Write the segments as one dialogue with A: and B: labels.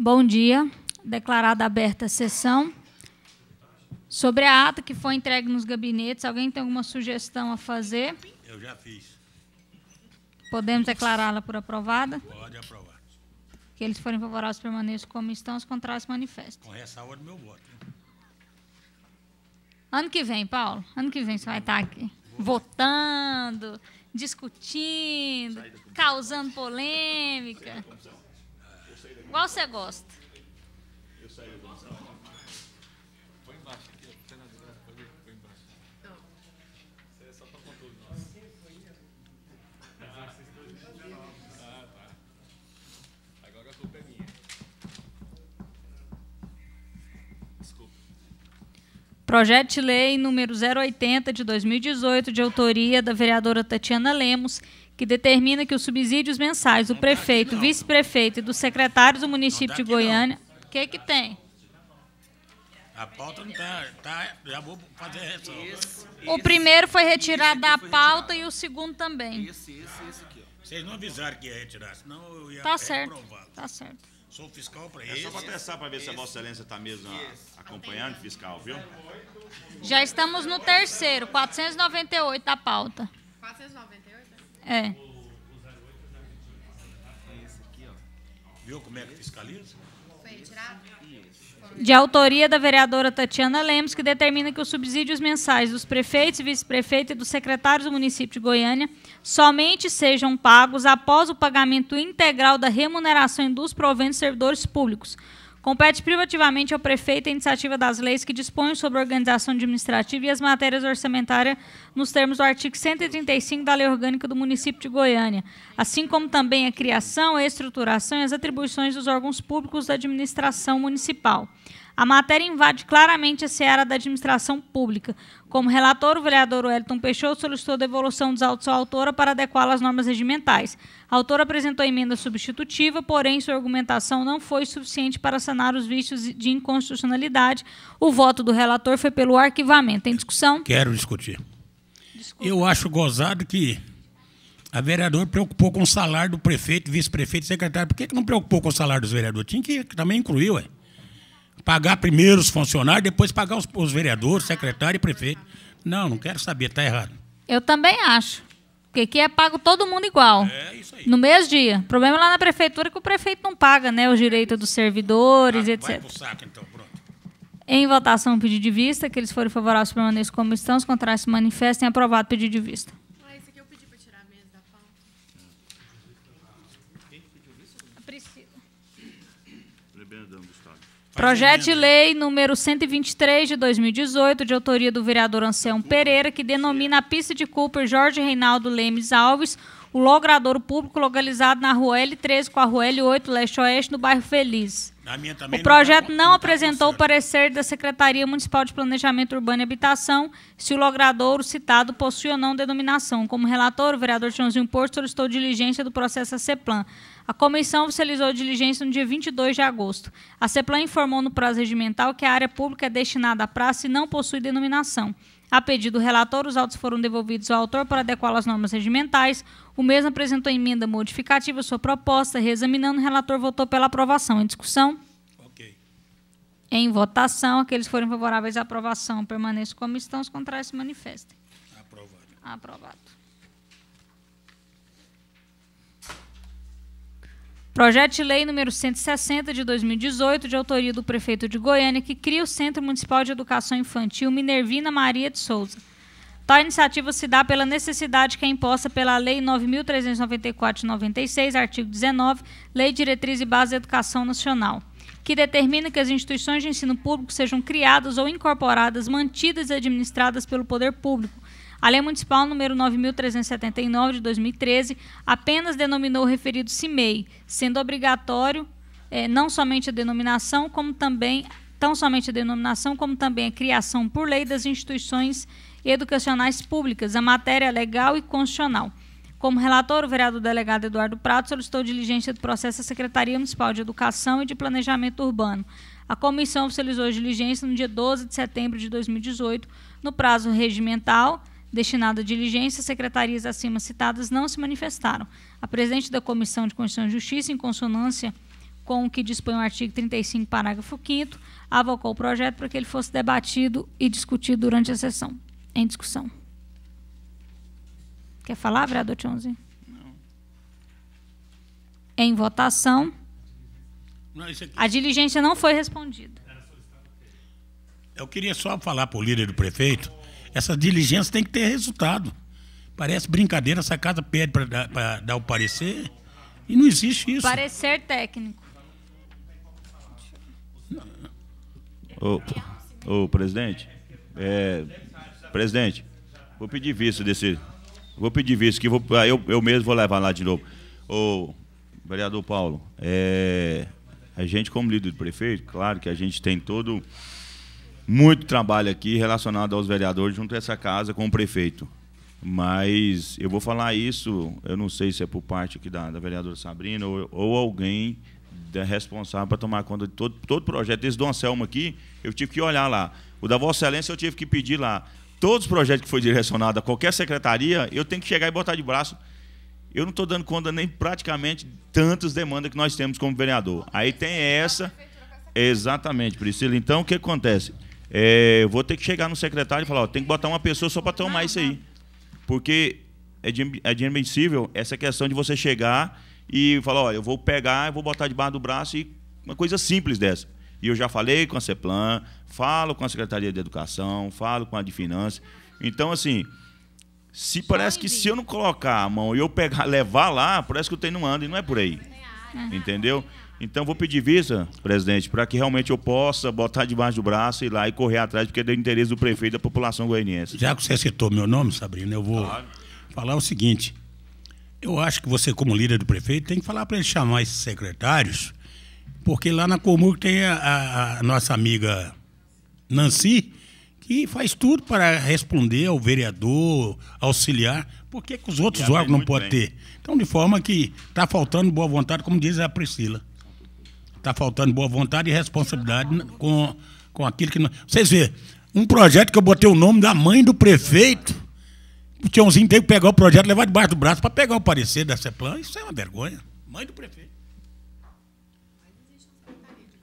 A: Bom dia. Declarada aberta a sessão. Sobre a ata que foi entregue nos gabinetes, alguém tem alguma sugestão a fazer?
B: Eu já fiz.
A: Podemos declará-la por aprovada?
B: Pode aprovar.
A: Que eles forem favoráveis permaneçam como estão, os contrários manifestem.
B: Com hora do meu voto. Hein?
A: Ano que vem, Paulo, ano que vem você vai estar aqui Vou. votando, discutindo, causando polêmica.
C: Qual você gosta? Eu saí do Põe embaixo aqui, ó. Põe tá embaixo. Não. Isso é só pra controle nosso. Ah, tá. Agora a culpa é minha.
A: Desculpa. Projeto de Lei número 080 de 2018, de autoria da vereadora Tatiana Lemos, que determina que os subsídios mensais do prefeito, vice-prefeito e dos secretários do município de Goiânia. O que, que tem?
B: A pauta não está. Tá, já vou fazer a Isso, o primeiro foi
A: retirado da pauta retirado. e o segundo também. Isso,
B: isso, isso aqui. Ó. Vocês não avisaram que ia retirar, senão eu ia tá é, certo, provado. Tá certo. Sou fiscal para isso. É só para testar para ver esse, se a Vossa Excelência está mesmo a,
D: acompanhando fiscal, viu?
A: Já estamos no terceiro, 498 da pauta. 498. É.
B: Viu como é que fiscaliza?
A: De autoria da vereadora Tatiana Lemos, que determina que os subsídios mensais dos prefeitos, vice-prefeitos e dos secretários do município de Goiânia somente sejam pagos após o pagamento integral da remuneração dos proventos servidores públicos, Compete privativamente ao prefeito a iniciativa das leis que dispõem sobre a organização administrativa e as matérias orçamentárias nos termos do artigo 135 da Lei Orgânica do Município de Goiânia, assim como também a criação, a estruturação e as atribuições dos órgãos públicos da administração municipal. A matéria invade claramente a seara da administração pública. Como relator, o vereador Wellington Peixoto solicitou devolução dos autos à autora para adequá-la às normas regimentais. A autora apresentou emenda substitutiva, porém sua argumentação não foi suficiente para sanar os vícios de inconstitucionalidade. O voto do relator foi pelo arquivamento. Em discussão?
B: Quero discutir. Desculpa. Eu acho gozado que a vereadora preocupou com o salário do prefeito, vice-prefeito, secretário. Por que, que não preocupou com o salário dos vereadores? Tinha que também incluir, ué pagar primeiro os funcionários, depois pagar os, os vereadores, secretário e prefeito. Não, não quero saber, está errado.
A: Eu também acho. Porque aqui é pago todo mundo igual. É isso aí. No mesmo dia. O problema é lá na prefeitura é que o prefeito não paga, né? Os direitos dos servidores, ah, etc. Vai pro
E: saco, então, pronto.
A: Em votação, pedido de vista, que eles forem favoráveis permaneçam como estão, os contrários se manifestem, aprovado o pedido de vista. Projeto de lei número 123 de 2018, de autoria do vereador Anselmo Pereira, que denomina a pista de Cooper Jorge Reinaldo Lemes Alves o logradouro público localizado na Rua L13 com a Rua L8 Leste-Oeste, no bairro Feliz. O tá projeto não, não tá apresentou o parecer da Secretaria Municipal de Planejamento Urbano e Habitação se o logradouro citado possui ou não denominação. Como relator, o vereador Joãozinho Porto solicitou diligência do processo a CEPLAN. A comissão oficializou a diligência no dia 22 de agosto. A CEPLAN informou no prazo regimental que a área pública é destinada à praça e não possui denominação. A pedido do relator, os autos foram devolvidos ao autor para adequá às normas regimentais. O mesmo apresentou emenda modificativa à sua proposta. Reexaminando, o relator votou pela aprovação. Em discussão? Ok. Em votação, aqueles que forem favoráveis à aprovação permaneçam como estão, os contrários se manifestem. Aprovado. Aprovado. Projeto de Lei número 160 de 2018, de autoria do prefeito de Goiânia, que cria o Centro Municipal de Educação Infantil Minervina Maria de Souza. Tal iniciativa se dá pela necessidade que é imposta pela Lei 9.394 96, artigo 19, Lei Diretriz e Base da Educação Nacional, que determina que as instituições de ensino público sejam criadas ou incorporadas, mantidas e administradas pelo poder público, a Lei Municipal número 9.379 de 2013 apenas denominou o referido CIMEI, sendo obrigatório eh, não somente a denominação, como também tão somente a denominação, como também a criação por lei das instituições educacionais públicas, a matéria legal e constitucional. Como relator, o vereador delegado Eduardo Prato solicitou diligência do processo à Secretaria Municipal de Educação e de Planejamento Urbano. A comissão oficializou a diligência no dia 12 de setembro de 2018, no prazo regimental destinado à diligência, secretarias acima citadas não se manifestaram. A presidente da Comissão de Constituição e Justiça, em consonância com o que dispõe o artigo 35, parágrafo 5 avocou o projeto para que ele fosse debatido e discutido durante a sessão. Em discussão. Quer falar, vereador Tchonzinho? Não. Em votação. Não, aqui... A diligência não foi respondida.
B: Eu queria só falar para o líder do prefeito essa diligência tem que ter resultado. Parece brincadeira, essa casa pede para dar o parecer e não existe isso.
A: Parecer técnico.
D: Ô, ô presidente, é, presidente, vou pedir visto desse. Vou pedir visto que vou, ah, eu, eu mesmo vou levar lá de novo. Ô, vereador Paulo, é, a gente, como líder do prefeito, claro que a gente tem todo muito trabalho aqui relacionado aos vereadores junto a essa casa com o prefeito. Mas eu vou falar isso, eu não sei se é por parte aqui da, da vereadora Sabrina ou, ou alguém responsável para tomar conta de todo, todo o projeto. o Dona Anselmo aqui, eu tive que olhar lá. O da Vossa Excelência, eu tive que pedir lá. Todos os projetos que foi direcionado a qualquer secretaria, eu tenho que chegar e botar de braço. Eu não estou dando conta nem praticamente tantas demandas que nós temos como vereador. Aí tem essa. Exatamente, Priscila. Então, o que acontece? é, eu vou ter que chegar no secretário e falar, ó, tem que botar uma pessoa só para tomar isso aí. Porque é, de, é de essa questão de você chegar e falar, olha, eu vou pegar, eu vou botar debaixo do braço e uma coisa simples dessa. E eu já falei com a CEPLAN, falo com a Secretaria de Educação, falo com a de Finanças. Então, assim, se parece que se eu não colocar a mão e eu pegar, levar lá, parece que o trem não anda e não é por aí. Entendeu? Então vou pedir visa, presidente, para que realmente eu possa botar debaixo do braço e ir lá e correr atrás, porque é do interesse do prefeito e da população
B: goianiense. Já que você citou meu nome, Sabrina, eu vou claro. falar o seguinte. Eu acho que você, como líder do prefeito, tem que falar para ele chamar esses secretários, porque lá na Comur tem a, a, a nossa amiga Nancy, que faz tudo para responder ao vereador, auxiliar, por que, que os outros órgãos não podem ter? Então, de forma que está faltando boa vontade, como diz a Priscila. Está faltando boa vontade e responsabilidade com, com aquilo que. nós. Vocês vê, um projeto que eu botei o nome da mãe do prefeito. O Tiãozinho teve que pegar o projeto, levar debaixo do braço para pegar o parecer da CEPLAN. Isso é uma vergonha. Mãe do prefeito.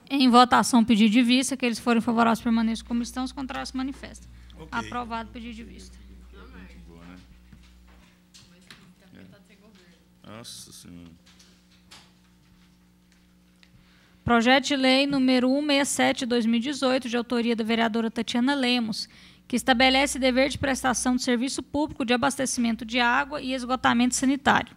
A: Em votação, pedido de vista, que eles forem favoráveis permaneçam como estão, os contrários se manifestam. Okay. Aprovado o pedido de vista.
D: Tá Nossa Senhora.
A: Projeto de Lei número 167/2018, de autoria da vereadora Tatiana Lemos, que estabelece dever de prestação de serviço público de abastecimento de água e esgotamento sanitário.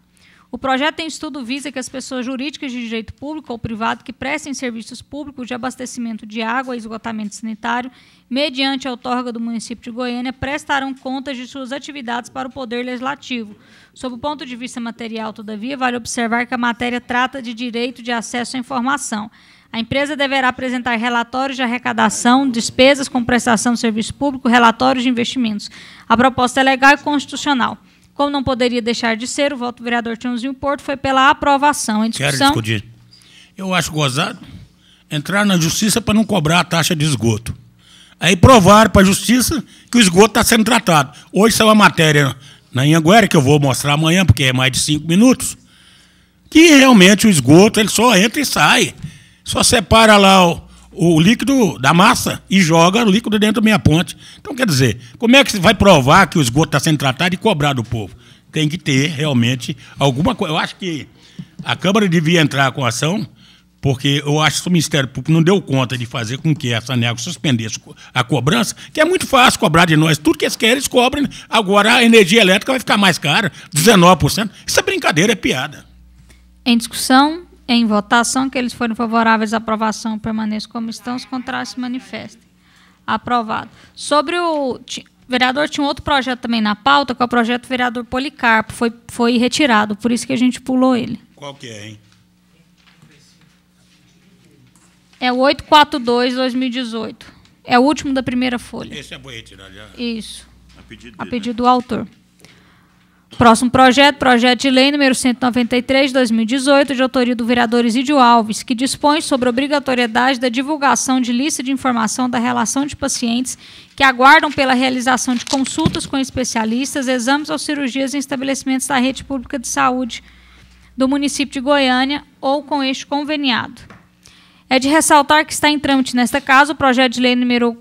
A: O projeto em estudo visa que as pessoas jurídicas de direito público ou privado que prestem serviços públicos de abastecimento de água e esgotamento sanitário, mediante a outorga do município de Goiânia, prestarão contas de suas atividades para o Poder Legislativo. Sob o ponto de vista material, todavia, vale observar que a matéria trata de direito de acesso à informação. A empresa deverá apresentar relatórios de arrecadação, despesas com prestação de serviço público, relatórios de investimentos. A proposta é legal e constitucional. Como não poderia deixar de ser, o voto do vereador Tinhozinho Porto foi pela aprovação. Em discussão... Quero discutir.
B: Eu acho gozado entrar na justiça para não cobrar a taxa de esgoto. Aí provaram para a justiça que o esgoto está sendo tratado. Hoje saiu a matéria na Anhanguera, que eu vou mostrar amanhã, porque é mais de cinco minutos, que realmente o esgoto ele só entra e sai. Só separa lá o, o líquido da massa e joga o líquido dentro da minha ponte. Então, quer dizer, como é que você vai provar que o esgoto está sendo tratado e cobrar do povo? Tem que ter realmente alguma coisa. Eu acho que a Câmara devia entrar com ação, porque eu acho que o Ministério Público não deu conta de fazer com que essa nego suspendesse a cobrança, que é muito fácil cobrar de nós. Tudo que eles querem, eles cobrem. Agora a energia elétrica vai ficar mais cara, 19%. Isso é brincadeira, é piada.
A: Em discussão, em votação que eles forem favoráveis à aprovação permaneçam como estão, os contrários se manifestem. Aprovado. Sobre o vereador tinha um outro projeto também na pauta, que é o projeto do vereador Policarpo, foi foi retirado, por isso que a gente pulou ele.
B: Qual que é, hein?
A: É o 842 2018. É o último da primeira folha. Esse é bom retirar já. Isso. A pedido, a pedido né? do autor. Próximo projeto, projeto de lei número 193 de 2018, de autoria do vereador Isídio Alves, que dispõe sobre a obrigatoriedade da divulgação de lista de informação da relação de pacientes que aguardam pela realização de consultas com especialistas, exames ou cirurgias em estabelecimentos da rede pública de saúde do município de Goiânia ou com este conveniado. É de ressaltar que está em trâmite nesta casa o projeto de lei número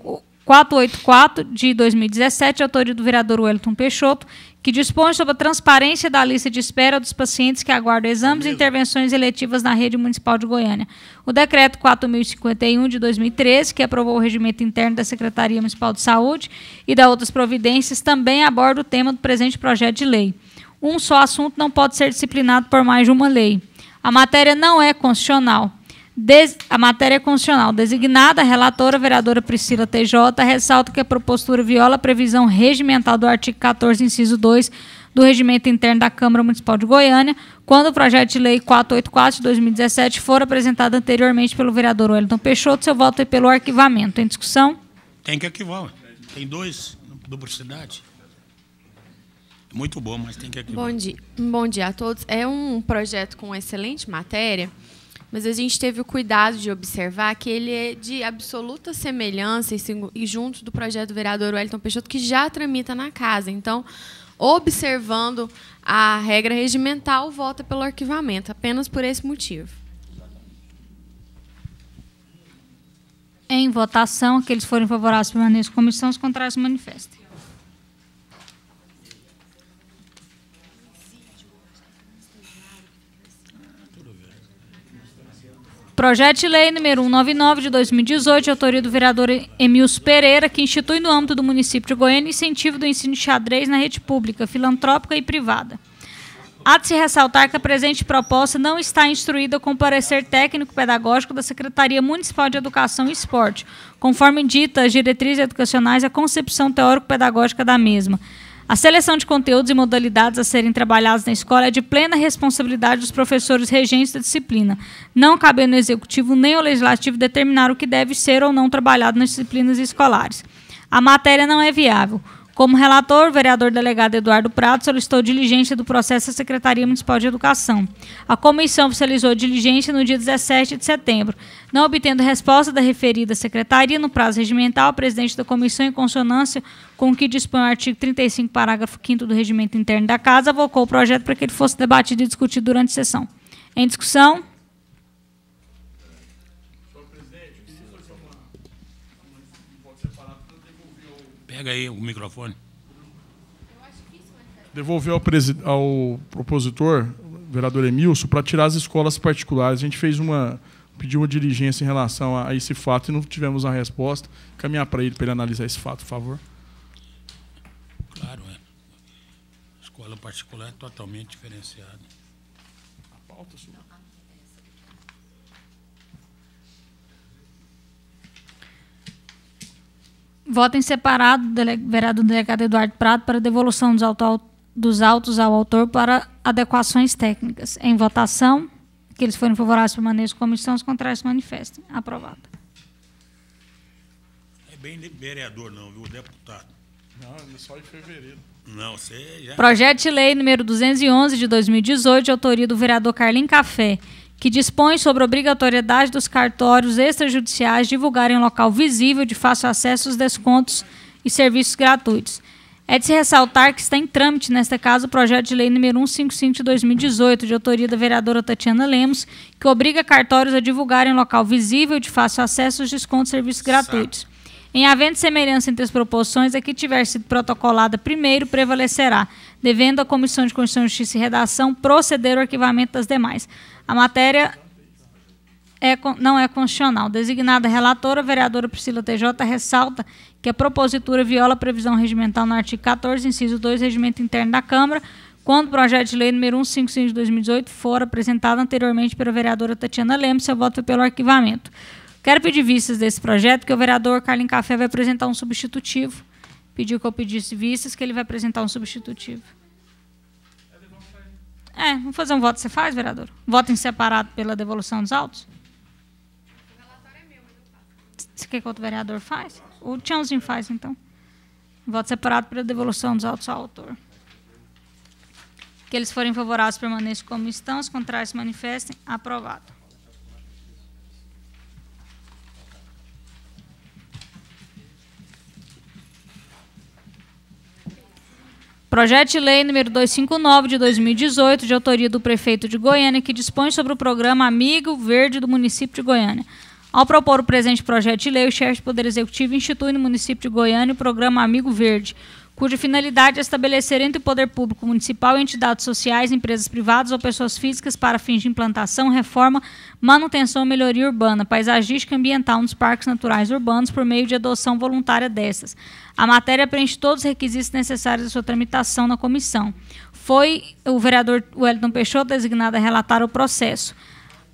A: 484 de 2017, de autoria do vereador Wellington Peixoto, que dispõe sobre a transparência da lista de espera dos pacientes que aguardam exames e intervenções eletivas na rede municipal de Goiânia. O decreto 4051 de 2013, que aprovou o regimento interno da Secretaria Municipal de Saúde e da outras providências, também aborda o tema do presente projeto de lei. Um só assunto não pode ser disciplinado por mais de uma lei. A matéria não é constitucional, Des... A matéria é constitucional designada, a relatora, a vereadora Priscila TJ, ressalta que a propostura viola a previsão regimental do artigo 14, inciso 2 do Regimento Interno da Câmara Municipal de Goiânia, quando o projeto de lei 484 de 2017 for apresentado anteriormente pelo vereador Wellington Peixoto, seu voto é pelo arquivamento. em discussão?
B: Tem que arquivar. Tem dois, duplicidade. Muito bom, mas tem que arquivar. Bom dia,
C: bom dia a todos. É um projeto com excelente matéria mas a gente teve o cuidado de observar que ele é de absoluta semelhança e junto do projeto do vereador Wellington Peixoto, que já tramita na casa. Então, observando a regra regimental, vota pelo arquivamento, apenas por esse motivo.
A: Em votação, aqueles forem favoráveis permaneçam em comissão, os contrários se manifestem. Projeto de Lei número 199 de 2018, autoria do vereador Emílio Pereira, que institui no âmbito do município de Goiânia incentivo do ensino de xadrez na rede pública, filantrópica e privada. Há de se ressaltar que a presente proposta não está instruída com parecer técnico-pedagógico da Secretaria Municipal de Educação e Esporte, conforme dita as diretrizes educacionais e a concepção teórico-pedagógica da mesma. A seleção de conteúdos e modalidades a serem trabalhadas na escola é de plena responsabilidade dos professores regentes da disciplina, não cabendo ao executivo nem ao legislativo determinar o que deve ser ou não trabalhado nas disciplinas escolares. A matéria não é viável. Como relator, o vereador delegado Eduardo Prado solicitou diligência do processo à Secretaria Municipal de Educação. A comissão oficializou diligência no dia 17 de setembro. Não obtendo resposta da referida secretaria no prazo regimental, o presidente da comissão, em consonância com o que dispõe o artigo 35, parágrafo 5 do regimento interno da Casa, avocou o projeto para que ele fosse debatido e discutido durante a sessão. Em discussão?
B: Pega aí o microfone.
E: devolver ao, ao propositor, vereador Emilson, para tirar as escolas particulares. A gente fez uma pediu uma diligência em relação a, a esse fato e não tivemos a resposta. Caminhar para ele para ele analisar esse fato, por favor.
B: Claro, é. Escola particular é totalmente diferenciada.
E: A pauta, senhor?
A: Voto em separado do dele, vereador delegado Eduardo Prado para devolução dos, auto, dos autos ao autor para adequações técnicas. Em votação, que foram favoráveis permaneçam como estão, os contrários se manifestem. Aprovado.
B: É bem vereador não, viu, deputado? Não, é só em
F: fevereiro. Não, você
A: já... Projeto de lei número 211 de 2018, de autoria do vereador Carlinhos Café, que dispõe sobre a obrigatoriedade dos cartórios extrajudiciais divulgarem em local visível de fácil acesso os descontos e serviços gratuitos. É de se ressaltar que está em trâmite, nesta casa, o projeto de lei número 155 de 2018, de autoria da vereadora Tatiana Lemos, que obriga cartórios a divulgarem em local visível de fácil acesso os descontos e serviços gratuitos. Em havendo semelhança entre as proporções, a que tiver sido protocolada primeiro prevalecerá, devendo a Comissão de Constituição, Justiça e Redação proceder ao arquivamento das demais. A matéria é, não é constitucional. Designada relatora, a vereadora Priscila TJ ressalta que a propositura viola a previsão regimental no artigo 14, inciso 2, regimento interno da Câmara, quando o projeto de lei número 155 de 2018 for apresentado anteriormente pela vereadora Tatiana Lemos. seu voto foi é pelo arquivamento. Quero pedir vistas desse projeto, que o vereador Carlinho Café vai apresentar um substitutivo. Pediu que eu pedisse vistas, que ele vai apresentar um substitutivo. É, vamos fazer um voto. Você faz, vereador? Voto em separado pela devolução dos autos? O relatório é meu, mas eu faço. Você quer que outro vereador faz? O Tchãozinho faz, então. Voto separado pela devolução dos autos ao autor. Que eles forem favoráveis permaneçam como estão, os contrários se manifestem. Aprovado. Projeto de Lei número 259 de 2018, de autoria do prefeito de Goiânia, que dispõe sobre o programa Amigo Verde do município de Goiânia. Ao propor o presente projeto de lei, o chefe do Poder Executivo institui no município de Goiânia o programa Amigo Verde, cuja finalidade é estabelecer entre o poder público municipal e entidades sociais, empresas privadas ou pessoas físicas para fins de implantação, reforma, manutenção e melhoria urbana, paisagística e ambiental nos parques naturais urbanos por meio de adoção voluntária dessas. A matéria preenche todos os requisitos necessários à sua tramitação na comissão. Foi o vereador Wellington Peixoto designado a relatar o processo.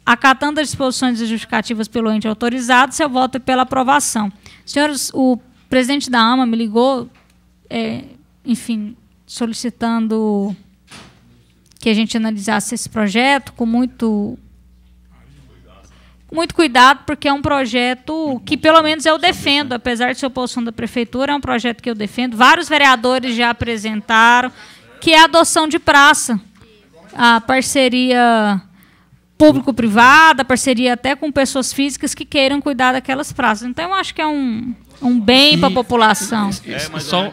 A: Acatando as disposições justificativas pelo ente autorizado, seu voto é pela aprovação. Senhores, o presidente da AMA me ligou é, enfim, solicitando que a gente analisasse esse projeto com muito muito cuidado, porque é um projeto que, pelo menos, eu defendo, apesar de ser oposição da prefeitura, é um projeto que eu defendo. Vários vereadores já apresentaram, que é a adoção de praça. A parceria público-privada, parceria até com pessoas físicas que queiram cuidar daquelas praças. Então, eu acho que é um, um bem para a população. É, mas só...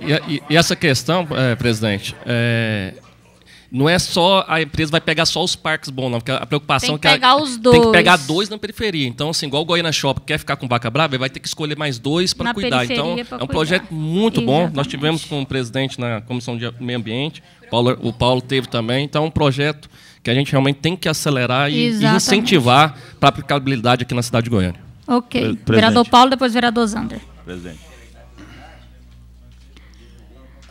C: E, e, essa questão, é, presidente, é, não é só a empresa vai pegar só os parques bons, não, porque a preocupação tem que é que pegar os dois. tem que pegar dois na periferia. Então, assim, igual o Goiânia Shopping quer ficar com vaca brava, vai ter que escolher mais dois para cuidar. Então, é um cuidar. projeto muito Exatamente. bom. Nós tivemos com o presidente na comissão de meio ambiente, Paulo, o Paulo teve também. Então, é um projeto que a gente realmente tem que acelerar e, e incentivar para aplicabilidade aqui na cidade de Goiânia. Ok. Presidente. Vereador
A: Paulo, depois vereador Zander.
D: Presidente.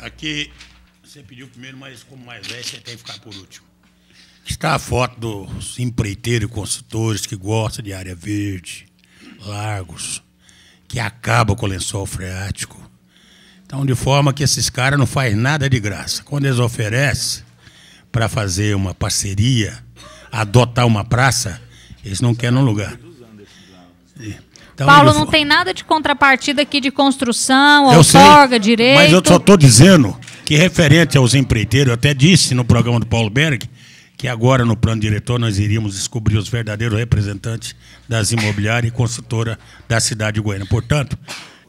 B: Aqui, você pediu primeiro, mas como mais velho, você tem que ficar por último. Está a foto dos empreiteiros e consultores que gostam de área verde, largos, que acaba com o lençol freático. Então, de forma que esses caras não fazem nada de graça. Quando eles oferecem para fazer uma parceria, adotar uma praça, eles não querem um lugar. Tá então, Paulo, não
A: tem nada de contrapartida aqui de construção, outorga, direito. Mas eu só estou
B: dizendo que, referente aos empreiteiros, eu até disse no programa do Paulo Berg que agora, no plano diretor, nós iríamos descobrir os verdadeiros representantes das imobiliárias e consultora da cidade de Goiânia. Portanto,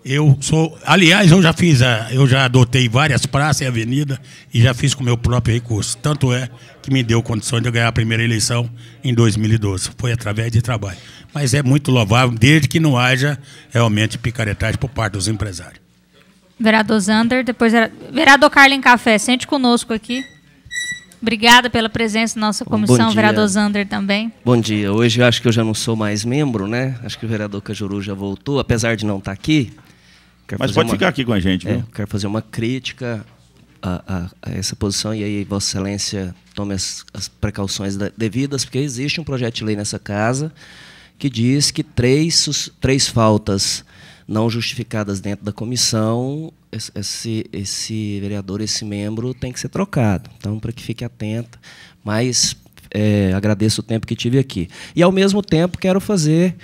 B: eu sou, aliás, eu já fiz, a, eu já adotei várias praças e avenida e já fiz com meu próprio recurso. Tanto é que me deu condições de eu ganhar a primeira eleição em 2012. Foi através de trabalho. Mas é muito louvável, desde que não haja realmente picaretagem por parte dos empresários.
A: Vereador Zander, depois vereador Carlin Café, sente conosco aqui. Obrigada pela presença na nossa comissão, vereador Zander também.
E: Bom dia. Hoje eu acho que eu já não sou mais membro, né? Acho que o vereador Cajuru já voltou, apesar de não estar aqui. Mas pode uma... ficar aqui com a gente. É, quero fazer uma crítica a, a, a, essa posição e aí Vossa Excelência tome as, as precauções da, devidas, porque existe um projeto de lei nessa casa que diz que três, três faltas não justificadas dentro da comissão, esse, esse vereador, esse membro tem que ser trocado. Então, para que fique atenta, mas é, agradeço o tempo que tive aqui. E, ao mesmo tempo, quero fazer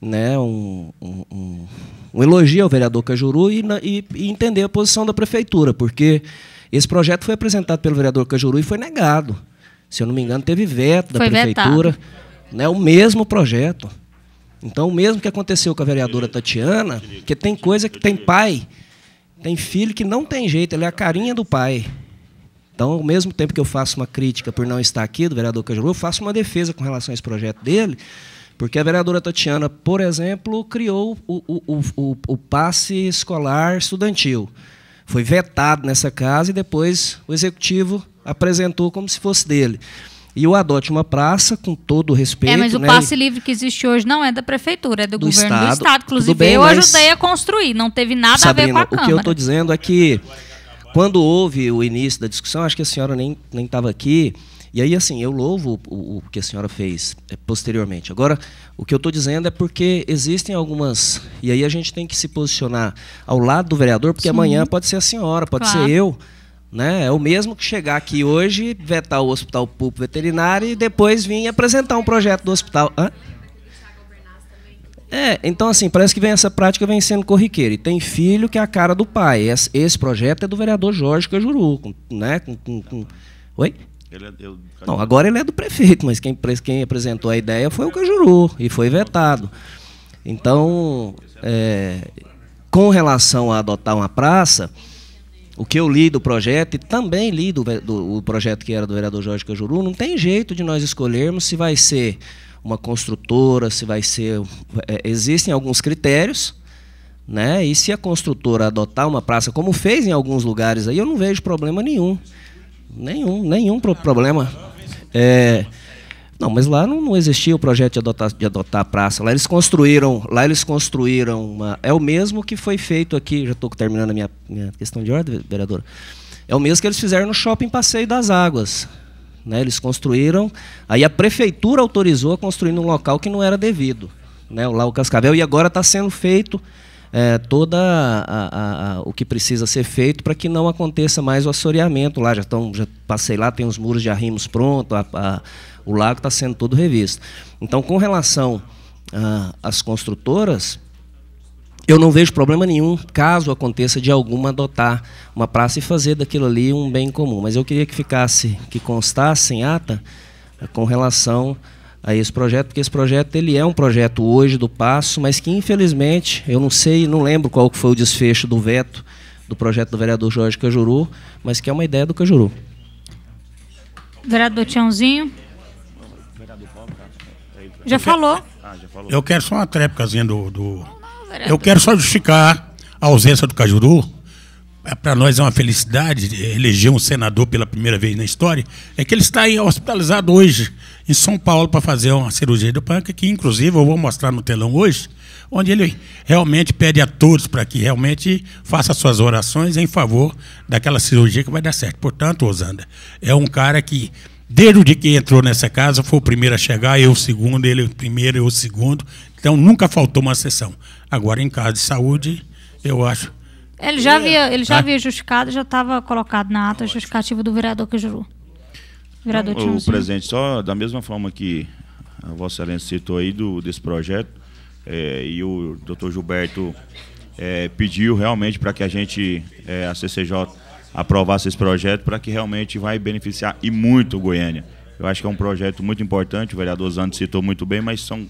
E: né, um, um, um elogio ao vereador Cajuru e, e, e entender a posição da prefeitura, porque esse projeto foi apresentado pelo vereador Cajuru e foi negado. Se eu não me engano, teve veto da foi prefeitura. Né, o mesmo projeto. Então, o mesmo que aconteceu com a vereadora Tatiana, que tem coisa que tem pai, tem filho que não tem jeito, ele é a carinha do pai. Então, ao mesmo tempo que eu faço uma crítica por não estar aqui do vereador Cajuru, eu faço uma defesa com relação a esse projeto dele, porque a vereadora Tatiana, por exemplo, criou o, o, o, o passe escolar estudantil. Foi vetado nessa casa e depois o executivo apresentou como se fosse dele e o adote uma praça com todo o respeito. É, mas o né? passe
A: livre que existe hoje não é da prefeitura, é do, do governo estado. do estado. Inclusive, bem, eu ajudei a construir, não teve nada Sabrina, a ver com a o Câmara. O que eu estou
E: dizendo é que quando houve o início da discussão, acho que a senhora nem estava aqui. E aí, assim, eu louvo o, o que a senhora fez é, posteriormente. Agora, o que eu estou dizendo é porque existem algumas. E aí a gente tem que se posicionar ao lado do vereador, porque Sim. amanhã pode ser a senhora, pode claro. ser eu. Né? É o mesmo que chegar aqui hoje, vetar o hospital público veterinário e depois vir apresentar um projeto do hospital. Hã? É, então assim, parece que vem essa prática vem sendo corriqueira. E tem filho que é a cara do pai. Esse, projeto é do vereador Jorge Cajuru, com, né? Com, com, com... Oi? É, eu... Não, agora ele é do prefeito, mas quem, quem apresentou a ideia foi o Cajuru e foi vetado. Então, é, com relação a adotar uma praça, o que eu li do projeto, e também li do, do projeto que era do vereador Jorge Cajuru, não tem jeito de nós escolhermos se vai ser uma construtora, se vai ser. É, existem alguns critérios. Né? E se a construtora adotar uma praça, como fez em alguns lugares aí, eu não vejo problema nenhum. Nenhum, nenhum problema. É, não, mas lá não, não, existia o projeto de adotar, de adotar a praça. Lá eles construíram, lá eles construíram uma, É o mesmo que foi feito aqui. Já estou terminando a minha, minha questão de ordem, vereadora. É o mesmo que eles fizeram no shopping Passeio das Águas. Né? Eles construíram. Aí a prefeitura autorizou a construir num local que não era devido. Né? Lá o Cascavel. E agora está sendo feito é, toda a, a, a, o que precisa ser feito para que não aconteça mais o assoreamento lá. Já, tão, já passei lá, tem os muros de arrimos prontos, o lago está sendo todo revisto. Então, com relação ah, às construtoras, eu não vejo problema nenhum, caso aconteça de alguma adotar uma praça e fazer daquilo ali um bem comum. Mas eu queria que ficasse, que constasse em ata, eh, com relação a esse projeto, porque esse projeto ele é um projeto hoje do passo, mas que infelizmente eu não sei, não lembro qual foi o desfecho do veto do projeto do vereador Jorge Cajuru, mas que é uma ideia do Cajuru.
A: Vereador Tiãozinho. Já falou.
E: Eu quero só uma
B: tréplicazinha do. do... Eu quero só justificar a ausência do Cajuru é, para nós é uma felicidade eleger um senador pela primeira vez na história, é que ele está aí hospitalizado hoje em São Paulo para fazer uma cirurgia do pâncreas, que inclusive eu vou mostrar no telão hoje, onde ele realmente pede a todos para que realmente faça suas orações em favor daquela cirurgia que vai dar certo. Portanto, Osanda, é um cara que Desde que entrou nessa casa, foi o primeiro a chegar, eu o segundo, ele o primeiro, eu o segundo. Então nunca faltou uma sessão. Agora, em casa de saúde, eu acho
A: é, ele já havia, ele já né? havia justificado, já estava colocado na ata justificativa do vereador que jurou. Vereador então, o presidente,
D: só da mesma forma que a Vossa Excelência citou aí do, desse projeto, é, e o doutor Gilberto é, pediu realmente para que a gente, é, a CCJ, aprovasse esse projeto, para que realmente vai beneficiar e muito Goiânia. Eu acho que é um projeto muito importante, o vereador Zando citou muito bem, mas são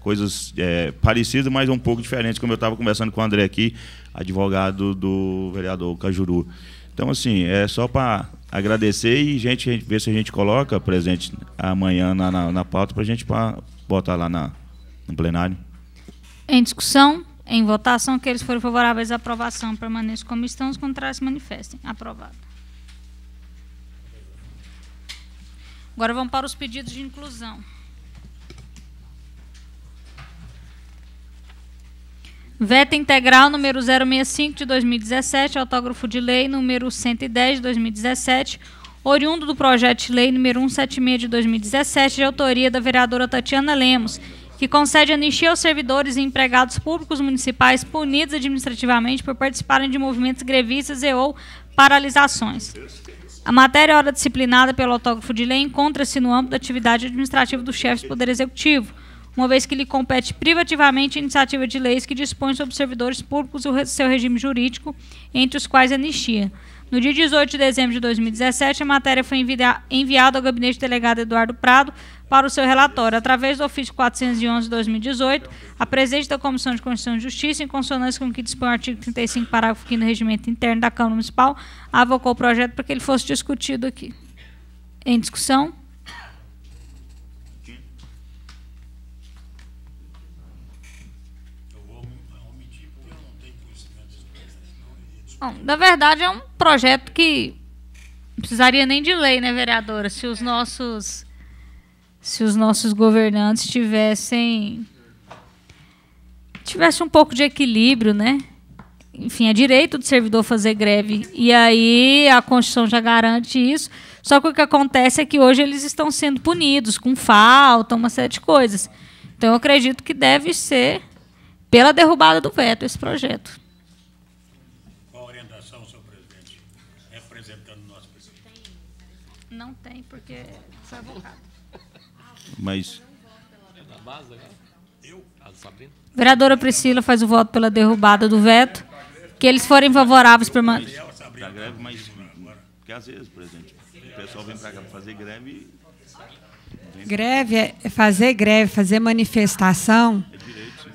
D: coisas é, parecidas, mas um pouco diferentes, como eu estava conversando com o André aqui, advogado do vereador Cajuru. Então, assim, é só para agradecer e gente, gente ver se a gente coloca presente amanhã na, na, na pauta para a gente pra botar lá na, no plenário.
A: Em discussão, em votação, que foram favoráveis à aprovação permaneçam como estão, os contrários se manifestem. Aprovado. Agora vamos para os pedidos de inclusão. Veta integral número 065 de 2017, autógrafo de lei número 110 de 2017, oriundo do projeto de lei número 176 de 2017, de autoria da vereadora Tatiana Lemos, que concede anistia aos servidores e empregados públicos municipais punidos administrativamente por participarem de movimentos grevistas e ou paralisações. A matéria hora é disciplinada pelo autógrafo de lei encontra-se no âmbito da atividade administrativa do chefe do Poder Executivo uma vez que lhe compete privativamente a iniciativa de leis que dispõe sobre servidores públicos e seu regime jurídico, entre os quais anistia. No dia 18 de dezembro de 2017, a matéria foi enviada ao gabinete do delegado Eduardo Prado para o seu relatório. Através do ofício 411 de 2018, a presidente da Comissão de Constituição e Justiça, em consonância com o que dispõe o artigo 35, parágrafo 5 do regimento interno da Câmara Municipal, avocou o projeto para que ele fosse discutido aqui. Em discussão? Bom, na verdade, é um projeto que não precisaria nem de lei, né, vereadora? Se os nossos, se os nossos governantes tivessem tivesse um pouco de equilíbrio, né? Enfim, é direito do servidor fazer greve. E aí a Constituição já garante isso. Só que o que acontece é que hoje eles estão sendo punidos com falta, uma série de coisas. Então eu acredito que deve ser pela derrubada do veto esse projeto. É mas. Vereadora Priscila faz o voto pela derrubada do veto. Que eles forem favoráveis permanente.
D: Da greve, mas. Porque às vezes, o pessoal vem para cá fazer greve.
F: Vem... Greve, é fazer greve, fazer manifestação é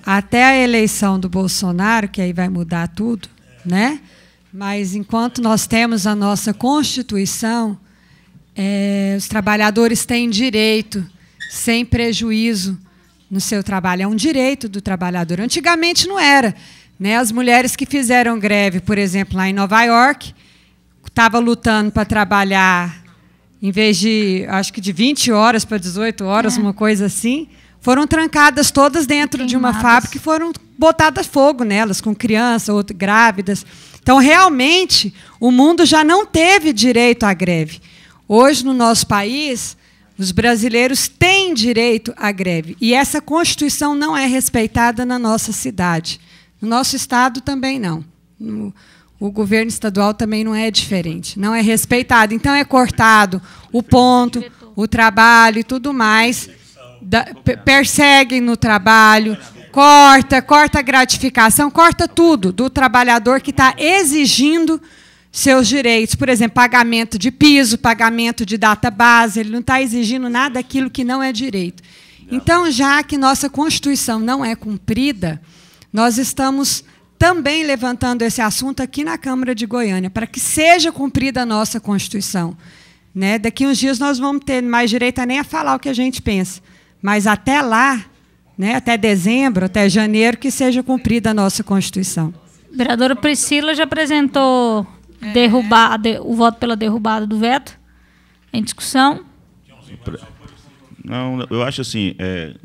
F: até a eleição do Bolsonaro, que aí vai mudar tudo, né? Mas enquanto nós temos a nossa Constituição, é, os trabalhadores têm direito, sem prejuízo no seu trabalho. É um direito do trabalhador. Antigamente não era. Né? As mulheres que fizeram greve, por exemplo, lá em Nova York, estavam lutando para trabalhar, em vez de, acho que de 20 horas para 18 horas, é. uma coisa assim, foram trancadas todas dentro de uma fábrica e foram botadas fogo nelas, com crianças, outras grávidas. Então, realmente, o mundo já não teve direito à greve. Hoje, no nosso país, os brasileiros têm direito à greve. E essa Constituição não é respeitada na nossa cidade. No nosso Estado também não. No, o governo estadual também não é diferente. Não é respeitado. Então, é cortado o ponto, o trabalho e tudo mais. Da, perseguem no trabalho, corta, corta a gratificação, corta tudo do trabalhador que está exigindo seus direitos, por exemplo, pagamento de piso, pagamento de data base, ele não está exigindo nada daquilo que não é direito. Então, já que nossa Constituição não é cumprida, nós estamos também levantando esse assunto aqui na Câmara de Goiânia, para que seja cumprida a nossa Constituição. Né? Daqui uns dias nós vamos ter mais direito a nem a falar o que a gente pensa. Mas até lá, né, até dezembro, até janeiro, que seja cumprida a nossa Constituição.
A: A vereadora Priscila já apresentou é. derrubar de, o voto pela derrubada do veto? Em discussão?
D: Não, eu acho assim, é,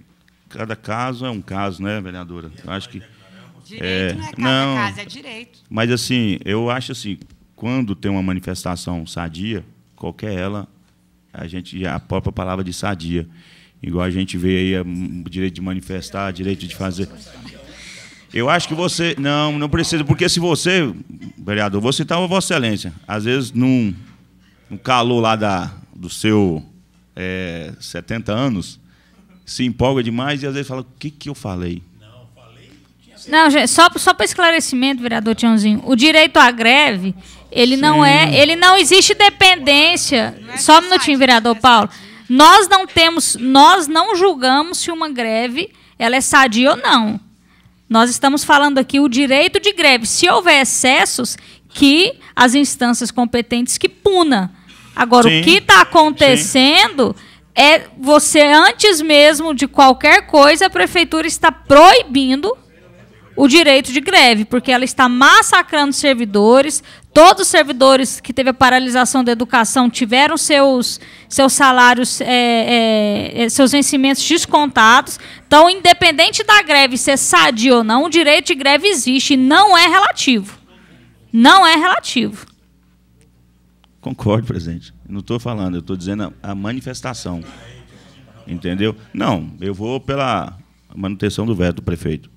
D: cada caso é um caso, né, vereadora? Eu acho que Direito é, não é cada não, é direito. Mas assim, eu acho assim, quando tem uma manifestação sadia, qualquer ela, a gente a própria palavra de sadia, igual a gente vê aí o é, hum, direito de manifestar, direito de fazer eu acho que você. Não, não precisa, porque se você, vereador, vou citar Vossa Excelência, às vezes num, num calor lá da, do seu é, 70 anos, se empolga demais e às vezes fala: o que, que eu falei? Não, falei
A: gente, só, só para esclarecimento, vereador Tiãozinho, o direito à greve, ele Sim. não é, ele não existe dependência. é só um minutinho, vereador é Paulo. Assim. Nós não temos, nós não julgamos se uma greve ela é sadia ou não. Nós estamos falando aqui o direito de greve. Se houver excessos, que as instâncias competentes que puna. Agora, sim, o que está acontecendo sim. é você, antes mesmo de qualquer coisa, a prefeitura está proibindo o direito de greve, porque ela está massacrando servidores, Todos os servidores que teve a paralisação da educação tiveram seus, seus salários, é, é, é seus vencimentos descontados. Então, independente da greve ser sadia ou não, o direito de greve existe e não é relativo. Não é relativo.
D: Concordo, presidente. Não estou falando, eu estou dizendo a, a manifestação. Entendeu? Não, eu vou pela manutenção do veto do prefeito.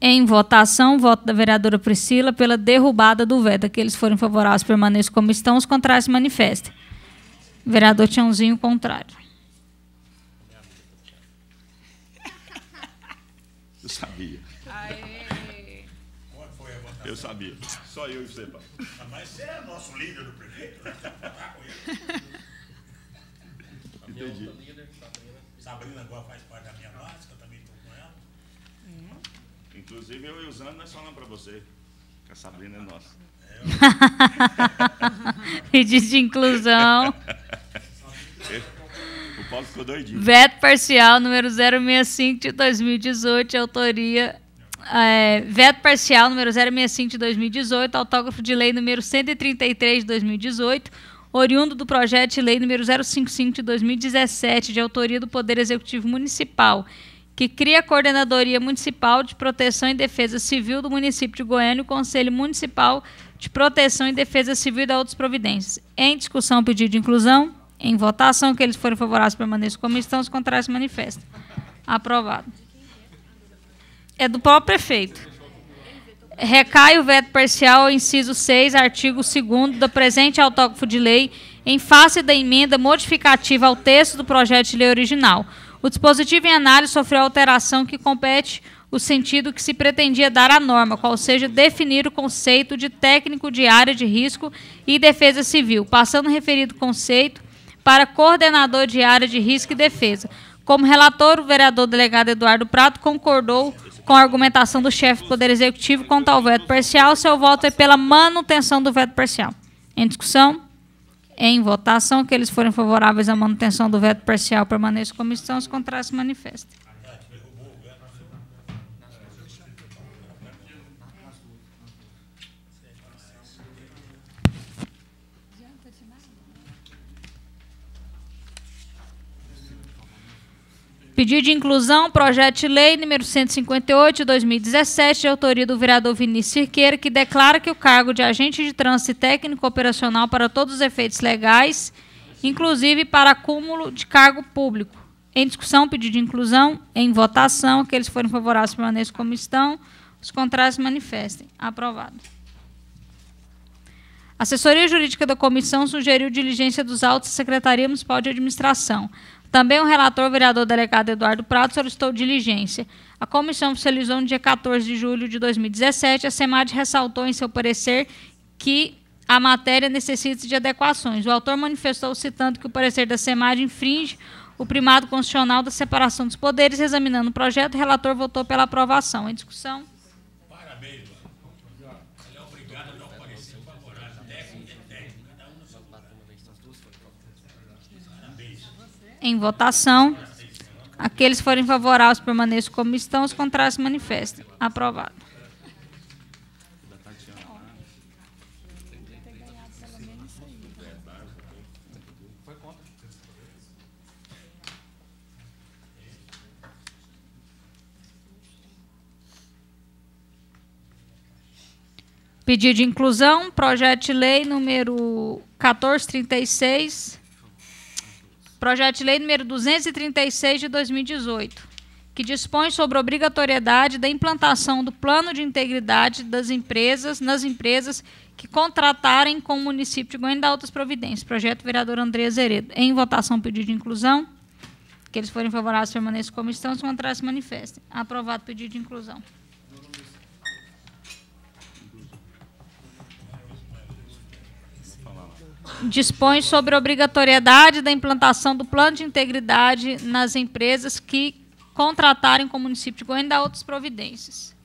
A: Em votação, voto da vereadora Priscila pela derrubada do veto. Aqueles forem favoráveis permaneçam como estão, os contrários se manifestem. Vereador Tiãozinho, contrário.
E: Eu
D: sabia.
F: Aê.
B: Eu
D: sabia. Só eu e você, pai.
B: Mas você é nosso líder do prefeito, né? Entendi. Sabrina agora faz parte da minha base, que eu também estou com ela. Hum.
D: Inclusive, eu e o só nós falamos para você que a Sabrina é nossa.
A: e diz de inclusão.
D: o Paulo ficou doidinho. Veto
A: parcial número 065 de 2018, autoria é, veto parcial número 065 de 2018, autógrafo de lei número 133 de 2018, oriundo do projeto de lei número 055 de 2017, de autoria do Poder Executivo Municipal, que cria a Coordenadoria Municipal de Proteção e Defesa Civil do município de Goiânia e o Conselho Municipal de Proteção e Defesa Civil e da outras providências. Em discussão, pedido de inclusão. Em votação, que eles forem favoráveis permaneçam como estão, os contrários se manifestam. Aprovado. É do próprio prefeito. Recai o veto parcial ao inciso 6, artigo 2 do presente autógrafo de lei, em face da emenda modificativa ao texto do projeto de lei original. O dispositivo em análise sofreu alteração que compete o sentido que se pretendia dar à norma, qual seja definir o conceito de técnico de área de risco e defesa civil, passando o referido conceito para coordenador de área de risco e defesa. Como relator, o vereador delegado Eduardo Prato concordou com a argumentação do chefe do Poder Executivo quanto ao veto parcial. Seu voto é pela manutenção do veto parcial. Em discussão? em votação. Aqueles forem favoráveis à manutenção do veto parcial permaneça como estão. Os contrários se manifestem. Pedido de inclusão, projeto de lei número 158 de 2017, de autoria do vereador Vinícius Cirqueira, que declara que o cargo de agente de trânsito técnico operacional para todos os efeitos legais, inclusive para acúmulo de cargo público. Em discussão, pedido de inclusão, em votação, aqueles que forem favoráveis permaneçam como estão, os contrários se manifestem. Aprovado. A assessoria jurídica da comissão sugeriu diligência dos autos à Secretaria Municipal de Administração também o relator, o vereador delegado Eduardo Prado, solicitou diligência. A comissão oficializou no dia 14 de julho de 2017. A SEMAD ressaltou em seu parecer que a matéria necessita de adequações. O autor manifestou citando que o parecer da SEMAD infringe o primado constitucional da separação dos poderes. Examinando o projeto, o relator votou pela aprovação. Em discussão. Em votação. Aqueles forem favoráveis permaneçam como estão, os contrários se manifestem. Aprovado. Pedido de inclusão, projeto de lei número 1436, Projeto de Lei número 236 de 2018, que dispõe sobre a obrigatoriedade da implantação do plano de integridade das empresas nas empresas que contratarem com o município de Goiânia da Altas Providências. Projeto vereador André Zeredo. Em votação, pedido de inclusão. Que eles forem favoráveis permaneçam como estão, se contrários se manifestem. Aprovado o pedido de inclusão. dispõe sobre a obrigatoriedade da implantação do plano de integridade nas empresas que contratarem com o município de Goiânia e dá outras providências.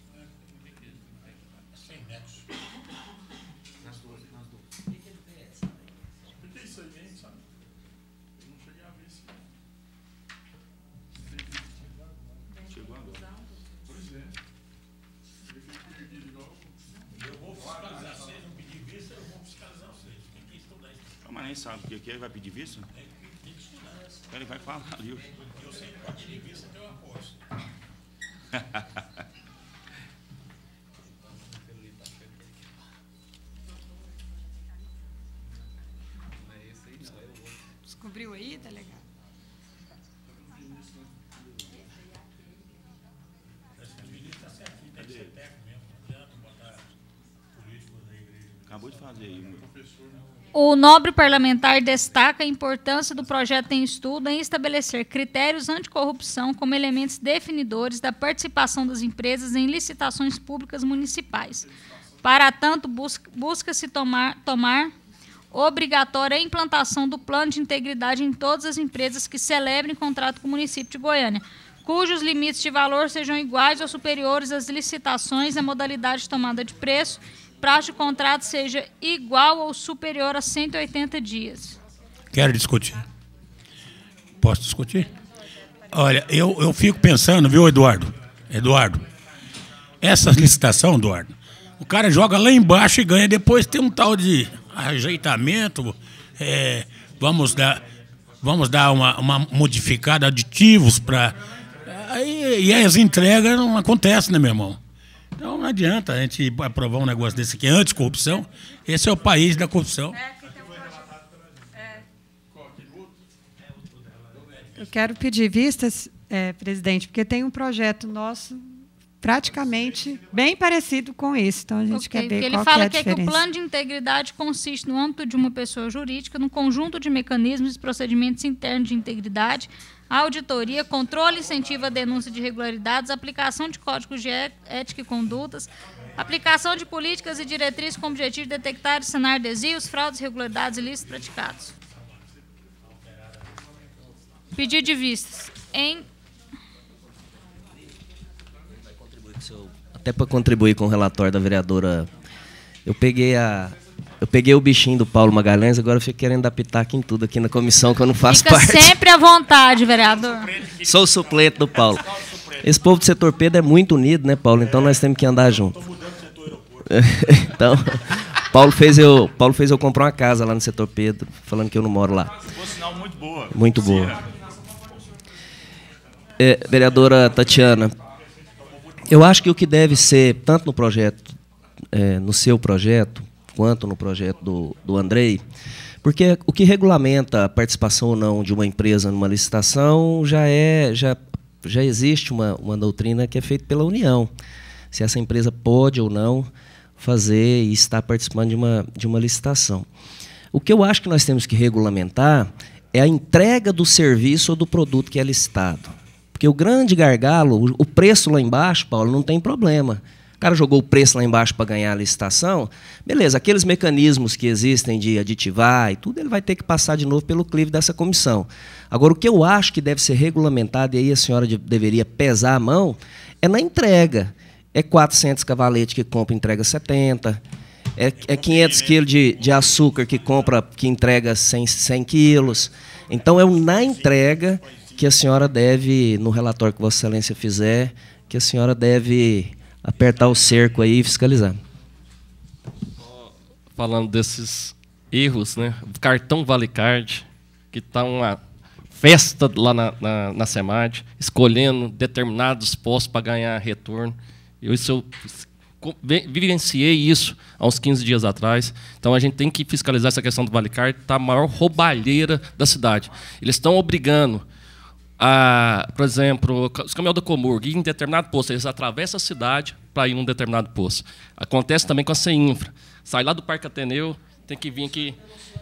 D: sabe o que é, ele vai pedir visto? Tem, que estudar. ele vai falar ali. Eu,
B: eu sei que vai pedir visto até o apóstolo.
F: Descobriu aí, tá legal?
B: Acabou de fazer
D: aí, meu.
A: O nobre parlamentar destaca a importância do projeto em estudo em estabelecer critérios anticorrupção como elementos definidores da participação das empresas em licitações públicas municipais. Para tanto, busca-se tomar, tomar obrigatória a implantação do plano de integridade em todas as empresas que celebrem contrato com o município de Goiânia, cujos limites de valor sejam iguais ou superiores às licitações à modalidade de tomada de preço prazo de contrato seja igual ou superior a 180 dias.
B: Quero discutir. Posso discutir? Olha, eu, eu fico pensando, viu, Eduardo? Eduardo, essa licitação, Eduardo, o cara joga lá embaixo e ganha. Depois tem um tal de ajeitamento. É, vamos dar, vamos dar uma, uma modificada aditivos para. Aí e as entregas não acontecem, né, meu irmão? Então não adianta a gente aprovar um negócio desse aqui antes corrupção. Esse é o país da corrupção. É, é.
F: Eu quero pedir vistas, é, presidente, porque tem um projeto nosso praticamente bem parecido com esse. Então a gente okay, quer ver ele qual é fala que, é que, que o plano de
A: integridade consiste no âmbito de uma pessoa jurídica, no conjunto de mecanismos e procedimentos internos de integridade, auditoria, controle incentivo à denúncia de irregularidades, aplicação de códigos de é-, ética e condutas, aplicação de políticas e diretrizes com o objetivo de detectar e sanar desvios, fraudes, irregularidades ilícitas praticados. Pedido de vistas. Em
E: Márcio, até para contribuir com o relatório da vereadora, eu peguei a eu peguei o bichinho do Paulo Magalhães, agora eu fico querendo adaptar pitaco em tudo aqui na comissão que eu não faço Fica parte. sempre à
A: vontade, vereador.
E: Sou suplente do Paulo. Esse povo do setor Pedro é muito unido, né, Paulo? Então nós temos que andar junto. então, Paulo fez eu, Paulo fez eu comprar uma casa lá no setor Pedro, falando que eu não moro lá. Muito boa. Muito boa. É, vereadora Tatiana, eu acho que o que deve ser, tanto no projeto, é, no seu projeto, quanto no projeto do, do Andrei, porque o que regulamenta a participação ou não de uma empresa numa licitação já é já, já existe uma, uma doutrina que é feita pela União. Se essa empresa pode ou não fazer e estar participando de uma, de uma licitação. O que eu acho que nós temos que regulamentar é a entrega do serviço ou do produto que é licitado. Porque o grande gargalo, o preço lá embaixo, Paulo, não tem problema. O cara jogou o preço lá embaixo para ganhar a licitação, beleza, aqueles mecanismos que existem de aditivar e tudo, ele vai ter que passar de novo pelo clive dessa comissão. Agora, o que eu acho que deve ser regulamentado, e aí a senhora deveria pesar a mão, é na entrega. É 400 cavalete que compra entrega 70, é, é 500 né? quilos de, de açúcar que compra, que entrega 100, 100 quilos. Então, é na entrega que a senhora deve, no relatório que Vossa Excelência fizer, que a senhora deve apertar o cerco aí e fiscalizar.
C: Falando desses erros, né? Cartão Valicard, que está uma
E: festa
C: lá na, na, na SEMAD, escolhendo determinados postos para ganhar retorno. Eu, isso eu vivenciei isso há uns 15 dias atrás. Então a gente tem que fiscalizar essa questão do Vale Card, está a maior roubalheira da cidade. Eles estão obrigando por exemplo, os caminhões da Comurg, em determinado posto, eles atravessam a cidade para ir um determinado posto. Acontece também com a CEINFRA. Sai lá do Parque Ateneu, tem que vir aqui.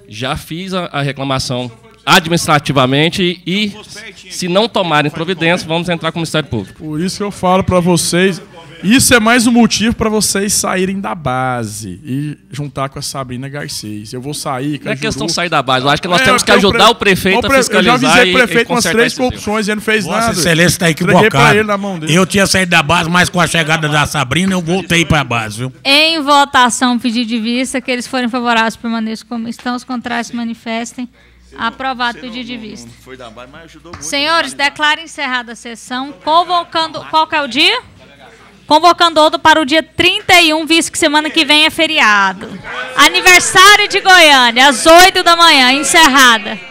C: Já fiz a, a reclamação administrativamente e, se não tomarem providências, vamos entrar com o Ministério Público.
E: Por isso que eu falo para vocês, isso é mais um motivo para vocês saírem da base e juntar com a Sabrina Garcês. Eu vou sair. Não é questão de sair da base. Eu acho que nós é, temos que ajudar o, pre... o prefeito pre... a fiscalizar. Eu já avisei o prefeito e, umas três corrupções e ele não fez nada. Excelência está equivocado. Ele na mão
B: dele. Eu tinha saído da base, mas com a chegada da Sabrina eu voltei para a base. Viu?
A: Em votação, pedido de vista que eles forem favoráveis permaneçam como estão. Os contrários, se manifestem. Aprovado o pedido de vista. foi da base, mas ajudou muito. Senhores, declaro encerrada a sessão, convocando. Qual é o dia? convocando outro para o dia 31, visto que semana que vem é feriado. Aniversário de Goiânia, às 8 da manhã, encerrada.